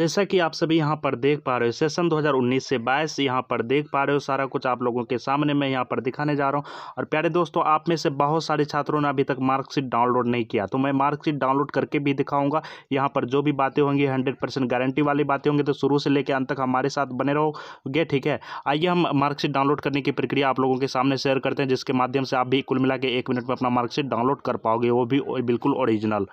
जैसा कि आप सभी यहाँ पर देख पा रहे हो सेशन 2019 से 22 यहाँ पर देख पा रहे हो सारा कुछ आप लोगों के सामने मैं यहाँ पर दिखाने जा रहा हूँ और प्यारे दोस्तों आप में से बहुत सारे छात्रों ने अभी तक मार्कशीट डाउनलोड नहीं किया तो मैं मार्कशीट डाउनलोड करके भी दिखाऊंगा यहाँ पर जो भी बातें होंगी हंड्रेड गारंटी वाली बातें होंगी तो शुरू से लेकर अंत तक हमारे साथ बने रहोगे ठीक है आइए हम मार्कशीट डाउनलोड करने की प्रक्रिया आप लोगों के सामने शेयर करते हैं जिसके माध्यम से आप भी कुल मिला एक मिनट में अपना मार्कशीट डाउनलोड कर पाओगे वो भी बिल्कुल ओरिजिनल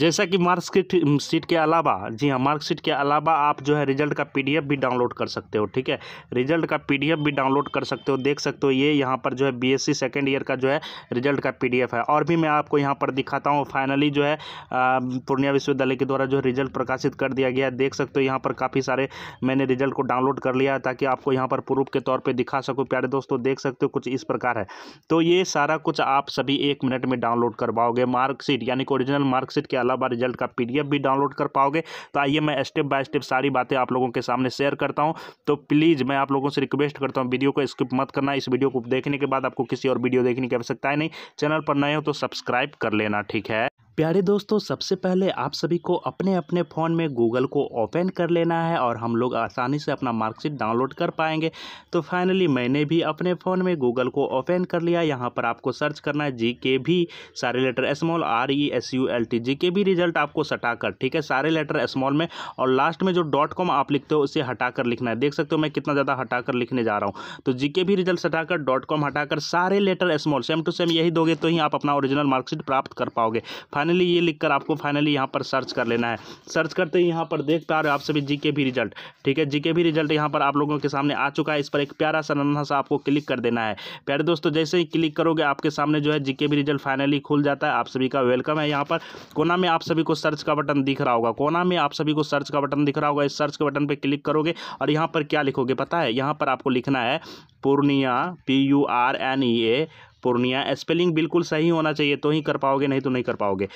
जैसा कि मार्कशीट सीट के अलावा जी हाँ मार्कशीट के अलावा आप जो है रिजल्ट का पीडीएफ भी डाउनलोड कर सकते हो ठीक है रिजल्ट का पीडीएफ भी डाउनलोड कर सकते हो देख सकते हो ये यहाँ पर जो है बीएससी सेकंड ईयर का जो है रिजल्ट का पीडीएफ है और भी मैं आपको यहाँ पर दिखाता हूँ फाइनली जो है पूर्णिया विश्वविद्यालय के द्वारा जो है रिजल्ट प्रकाशित कर दिया गया है देख सकते हो यहाँ पर काफ़ी सारे मैंने रिजल्ट को डाउनलोड कर लिया है ताकि आपको यहाँ पर प्रूफ के तौर पर दिखा सकूँ प्यारे दोस्तों देख सकते हो कुछ इस प्रकार है तो ये सारा कुछ आप सभी एक मिनट में डाउनलोड करवाओगे मार्कशीट यानी कि ओरिजिनल मार्कशीट के अलावा रिजल्ट का पी भी डाउनलोड कर पाओगे तो आइए मैं स्टेप बाय स्टेप सारी बातें आप लोगों के सामने शेयर करता हूँ तो प्लीज़ मैं आप लोगों से रिक्वेस्ट करता हूँ वीडियो को स्किप मत करना इस वीडियो को देखने के बाद आपको किसी और वीडियो देखने की आवश्यकता है नहीं चैनल पर नए हो तो सब्सक्राइब कर लेना ठीक है प्यारे दोस्तों सबसे पहले आप सभी को अपने अपने फ़ोन में गूगल को ओपन कर लेना है और हम लोग आसानी से अपना मार्कशीट डाउनलोड कर पाएंगे तो फाइनली मैंने भी अपने फ़ोन में गूगल को ओपन कर लिया यहाँ पर आपको सर्च करना है जी के भी सारे letter small R E S U L T जी के भी रिजल्ट आपको सटा कर ठीक है सारे लेटर स्मॉल में और लास्ट में जो डॉट कॉम आप लिखते हो उसे हटा कर लिखना है देख सकते हो मैं कितना ज़्यादा हटा कर लिखने जा रहा हूँ तो जी के भी रिजल्ट सटा कर डॉट कॉम हटा कर सारे letter small same to same यही दोगे तो ही आप अपना ओरिजिनल मार्कशीट प्राप्त कर पाओगे फाइनली ये लिख कर आपको फाइनली यहाँ पर सर्च कर लेना है सर्च करते ही यहाँ पर देख पा रहे हो आप सभी जी के भी रिजल्ट ठीक है जी के भी रिजल्ट यहाँ पर आप लोगों के सामने आ चुका है इस पर एक प्यारा सा नन्हा सा आपको क्लिक कर देना है प्यारे दोस्तों जैसे ही क्लिक करोगे आपके सामने जो है जी के भी रिजल्ट फाइनली खुल जाता है आप सभी का वेलकम है यहाँ पर कोना में आप सभी को सर्च का बटन दिख रहा होगा कोना में आप सभी को सर्च का बटन दिख रहा होगा इस सर्च के बटन पर क्लिक करोगे और यहाँ पर क्या लिखोगे पता है यहाँ पर आपको लिखना है Purnia P U R N E A Purnia spelling बिल्कुल सही होना चाहिए तो ही कर पाओगे नहीं तो नहीं कर पाओगे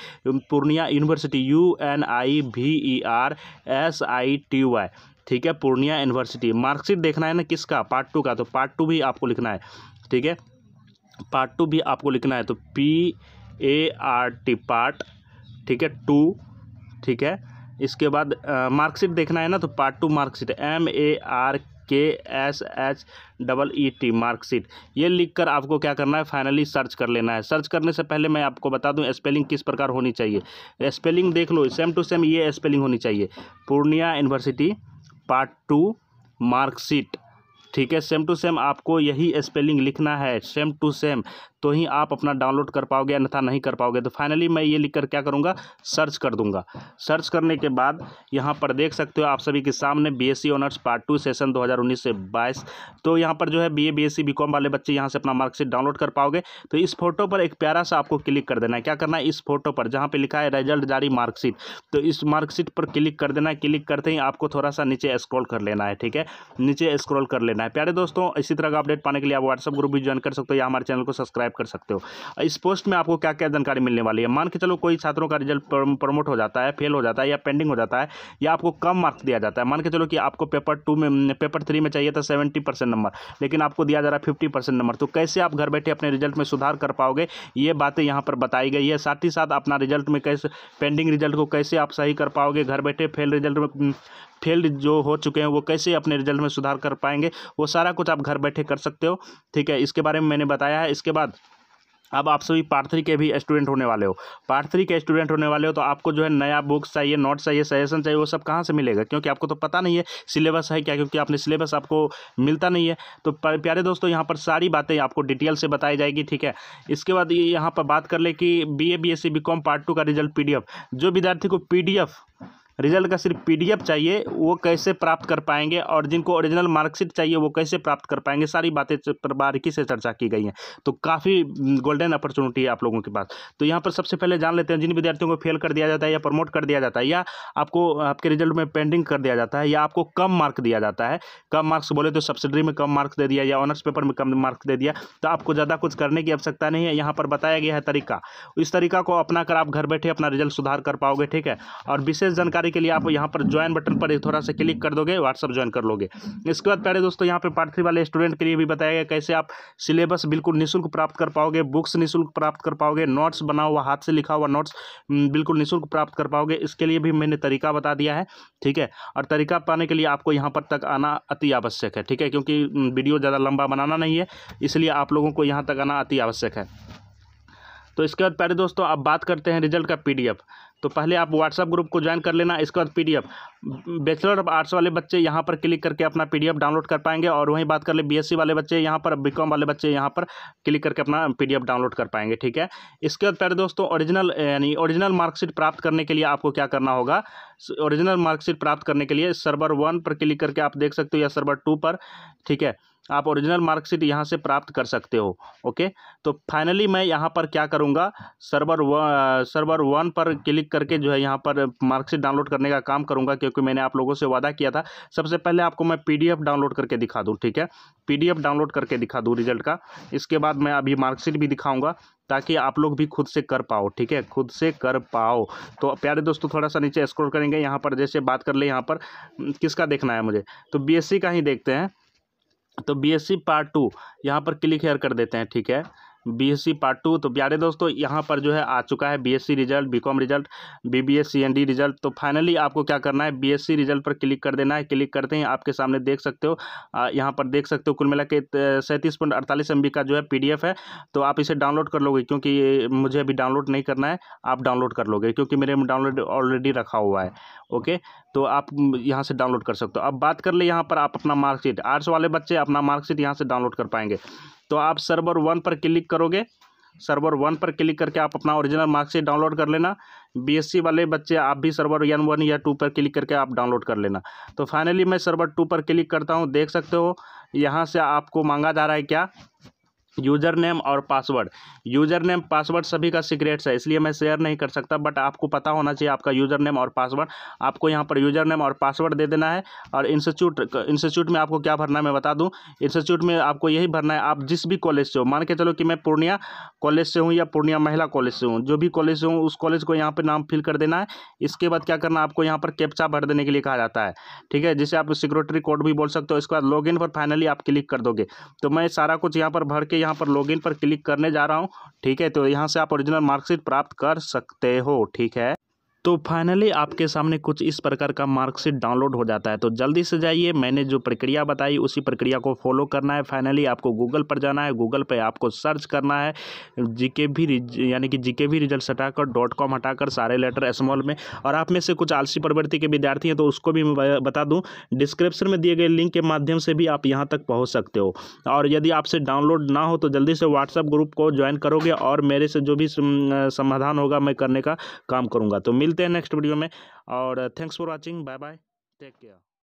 Purnia university U N I V E R S I T Y ठीक है पूर्णिया यूनिवर्सिटी मार्कशीट देखना है ना किसका पार्ट टू का तो पार्ट टू भी आपको लिखना है ठीक है पार्ट टू भी आपको लिखना है तो P A R T part ठीक है टू ठीक है इसके बाद मार्कशीट देखना है ना तो part two marksheet M A R K S H double E T marksheet ये लिखकर आपको क्या करना है फाइनली सर्च कर लेना है सर्च करने से पहले मैं आपको बता दूं स्पेलिंग किस प्रकार होनी चाहिए स्पेलिंग देख लो सेम टू सेम ये स्पेलिंग होनी चाहिए Purnia university part two marksheet ठीक है सेम टू सेम आपको यही स्पेलिंग लिखना है सेम टू सेम तो ही आप अपना डाउनलोड कर पाओगे अन्यथा नहीं कर पाओगे तो फाइनली मैं ये लिख कर क्या करूँगा सर्च कर दूंगा सर्च करने के बाद यहाँ पर देख सकते हो आप सभी के सामने B S honours part two session दो से बाईस तो यहाँ पर जो है बी ए बी एस वाले बच्चे यहाँ से अपना मार्कशीट डाउनलोड कर पाओगे तो इस फोटो पर एक प्यारा सा आपको क्लिक कर देना है क्या करना है इस फोटो पर जहाँ पर लिखा है रिजल्ट जारी मार्कशीट तो इस मार्कशीट पर क्लिक कर देना है क्लिक करते ही आपको थोड़ा सा नीचे स्क्रॉल कर लेना है ठीक है नीचे स्क्रॉल कर लेना है प्यारे दोस्तों इसी तरह का अपडेट पाने के लिए आप व्हाट्सअप ग्रुप भी ज्वाइन कर सकते हो या हमारे चैनल को सब्सक्राइब कर सकते हो इस पोस्ट में आपको क्या क्या जानकारी मिलने वाली है मान के चलो कोई छात्रों का रिजल्ट प्रमोट हो जाता है फेल हो जाता है या पेंडिंग हो जाता है या आपको कम मार्क्स दिया जाता है मान के चलो कि आपको पेपर टू में पेपर थ्री में चाहिए था सेवेंटी परसेंट नंबर लेकिन आपको दिया जा रहा है फिफ्टी परसेंट नंबर तो कैसे आप घर बैठे अपने रिजल्ट में सुधार कर पाओगे ये बातें यहाँ पर बताई गई है साथ ही साथ अपना रिजल्ट में कैसे पेंडिंग रिजल्ट को कैसे आप सही कर पाओगे घर बैठे फेल रिजल्ट में फेल्ड जो हो चुके हैं वो कैसे अपने रिजल्ट में सुधार कर पाएंगे वो सारा कुछ आप घर बैठे कर सकते हो ठीक है इसके बारे में मैंने बताया है इसके बाद अब आप सभी पार्ट थ्री के भी स्टूडेंट होने वाले हो पार्ट थ्री के स्टूडेंट होने वाले हो तो आपको जो है नया बुक्स चाहिए नोट्स चाहिए सजेशन चाहिए वो सब कहाँ से मिलेगा क्योंकि आपको तो पता नहीं है सिलेबस है क्या क्योंकि आपने सिलेबस आपको मिलता नहीं है तो प्यारे दोस्तों यहाँ पर सारी बातें आपको डिटेल से बताई जाएगी ठीक है इसके बाद यहाँ पर बात कर ले कि B A B S C B com part two का रिजल्ट पी डी एफ जो विद्यार्थी को पी डी एफ रिजल्ट का सिर्फ पीडीएफ चाहिए वो कैसे प्राप्त कर पाएंगे और जिनको ओरिजिनल मार्कशीट चाहिए वो कैसे प्राप्त कर पाएंगे सारी बातें पर बारीकी से चर्चा की गई हैं तो काफ़ी गोल्डन अपॉर्चुनिटी है आप लोगों के पास तो यहाँ पर सबसे पहले जान लेते हैं जिन विद्यार्थियों को फेल कर दिया जाता है या प्रमोट कर दिया जाता है या आपको आपके रिजल्ट में पेंडिंग कर दिया जाता है या आपको कम मार्क दिया जाता है कम मार्क्स बोले तो सब्सिडरी में कम मार्क्स दे दिया या ऑनर्स पेपर में कम मार्क्स दे दिया तो आपको ज़्यादा कुछ करने की आवश्यकता नहीं है यहाँ पर बताया गया है तरीका इस तरीका को अपना कर आप घर बैठे अपना रिजल्ट सुधार कर पाओगे ठीक है और विशेष जानकारी जानकारी के लिए आप यहाँ पर ज्वाइन बटन पर थोड़ा सा क्लिक कर दोगे व्हाट्सअप ज्वाइन कर लोगे इसके बाद प्यारे दोस्तों यहाँ पर पार्ट थ्री वाले स्टूडेंट के लिए भी बताया गया कैसे आप सिलेबस बिल्कुल निःशुल्क प्राप्त कर पाओगे बुक्स निःशुल्क प्राप्त कर पाओगे नोट्स बना हुआ हाथ से लिखा हुआ नोट्स बिल्कुल निःशुल्क प्राप्त कर पाओगे इसके लिए भी मैंने तरीका बता दिया है ठीक है और तरीका पाने के लिए आपको यहाँ पर तक आना अति आवश्यक है ठीक है क्योंकि वीडियो ज़्यादा लंबा बनाना नहीं है इसलिए आप लोगों को यहाँ तक आना अति आवश्यक है तो इसके बाद प्यारे दोस्तों आप बात करते हैं रिजल्ट का पीडीएफ तो पहले आप व्हाट्सअप ग्रुप को ज्वाइन कर लेना इसके बाद पीडीएफ बैचलर ऑफ आर्ट्स वाले बच्चे यहाँ पर क्लिक करके अपना पीडीएफ डाउनलोड कर पाएंगे और वहीं बात कर ले बीएससी वाले बच्चे यहाँ पर बीकॉम वाले बच्चे यहाँ पर क्लिक करके अपना पीडीएफ डाउनलोड कर पाएंगे ठीक है इसके बाद प्यारे दोस्तों ओरिजिनल यानी ओरिजिनल मार्कशीट प्राप्त करने के लिए आपको क्या करना होगा ओरिजिनल मार्कशीट प्राप्त करने के लिए सर्वर वन पर क्लिक करके आप देख सकते हो या सर्वर टू पर ठीक है आप ओरिजिनल मार्कशीट यहाँ से प्राप्त कर सकते हो ओके तो फाइनली मैं यहाँ पर क्या करूँगा सर्वर व सर्वर वन पर क्लिक करके जो है यहाँ पर मार्कशीट डाउनलोड करने का काम करूँगा क्योंकि मैंने आप लोगों से वादा किया था सबसे पहले आपको मैं पी डाउनलोड करके दिखा दूँ ठीक है पी डाउनलोड करके दिखा दूँ रिजल्ट का इसके बाद मैं अभी मार्कशीट भी दिखाऊँगा ताकि आप लोग भी खुद से कर पाओ ठीक है खुद से कर पाओ तो प्यारे दोस्तों थोड़ा सा नीचे स्क्रॉल करेंगे यहाँ पर जैसे बात कर ले यहाँ पर किसका देखना है मुझे तो बीएससी का ही देखते हैं तो B S C part two यहाँ पर क्लिक हेयर कर देते हैं ठीक है बीएससी पार्ट टू तो प्यारे दोस्तों यहाँ पर जो है आ चुका है BSc result BCom result BBS CND result तो फाइनली आपको क्या करना है बीएससी रिजल्ट पर क्लिक कर देना है क्लिक करते ही आपके सामने देख सकते हो यहाँ पर देख सकते हो कुल मिला के सैंतीस पॉइंट अड़तालीस एम का जो है पी है तो आप इसे डाउनलोड कर लोगे क्योंकि मुझे अभी डाउनलोड नहीं करना है आप डाउनलोड कर लोगे क्योंकि मेरे में डाउनलोड ऑलरेडी रखा हुआ है ओके तो आप यहाँ से डाउनलोड कर सकते हो अब बात कर ले यहाँ पर आप अपना मार्कशीट आर्ट्स वाले बच्चे अपना मार्कशीट यहाँ से डाउनलोड कर पाएंगे तो आप सर्वर वन पर क्लिक करोगे सर्वर वन पर क्लिक करके आप अपना ओरिजिनल मार्कशीट डाउनलोड कर लेना बीएससी वाले बच्चे आप भी सर्वर एन वन या टू पर क्लिक करके आप डाउनलोड कर लेना तो फाइनली मैं सर्वर टू पर क्लिक करता हूँ देख सकते हो यहाँ से आपको मांगा जा रहा है क्या यूजर नेम और पासवर्ड यूजर नेम पासवर्ड सभी का सीक्रेट्स है इसलिए मैं शेयर नहीं कर सकता बट आपको पता होना चाहिए आपका यूजर नेम और पासवर्ड आपको यहाँ पर यूजर नेम और पासवर्ड दे देना है और इंस्टीट्यूट इंस्टीट्यूट में आपको क्या भरना है मैं बता दूँ इंस्टीट्यूट में आपको यही भरना है आप जिस भी कॉलेज से हो मान के चलो कि मैं पूर्णिया कॉलेज से हूँ या पूर्णिया महिला कॉलेज से हूँ जो भी कॉलेज से हूँ उस कॉलेज को यहाँ पर नाम फिल कर देना है इसके बाद क्या करना आपको यहाँ पर कैप्चा भर देने के लिए कहा जाता है ठीक है जिसे आप सिक्योरिटी कोड भी बोल सकते हो इसके बाद लॉग पर फाइनली आप क्लिक कर दोगे तो मैं सारा कुछ यहाँ पर भर के यहाँ पर लॉगिन पर क्लिक करने जा रहा हूँ ठीक है तो यहाँ से आप ओरिजिनल मार्कशीट प्राप्त कर सकते हो ठीक है तो फाइनली आपके सामने कुछ इस प्रकार का मार्कशीट डाउनलोड हो जाता है तो जल्दी से जाइए मैंने जो प्रक्रिया बताई उसी प्रक्रिया को फॉलो करना है फाइनली आपको गूगल पर जाना है गूगल पर आपको सर्च करना है जी के भी यानी कि जी के भी रिजल्ट हटाकर डॉट कॉम हटाकर सारे लेटर स्मॉल में और आप में से कुछ आलसी प्रवृत्ति के विद्यार्थी हैं तो उसको भी मैं बता दूँ डिस्क्रिप्शन में दिए गए लिंक के माध्यम से भी आप यहाँ तक पहुँच सकते हो और यदि आपसे डाउनलोड ना हो तो जल्दी से व्हाट्सअप ग्रुप को ज्वाइन करोगे और मेरे से जो भी समाधान होगा मैं करने का काम करूँगा तो मिल मिलते हैं नेक्स्ट वीडियो में और thanks for watching bye bye take care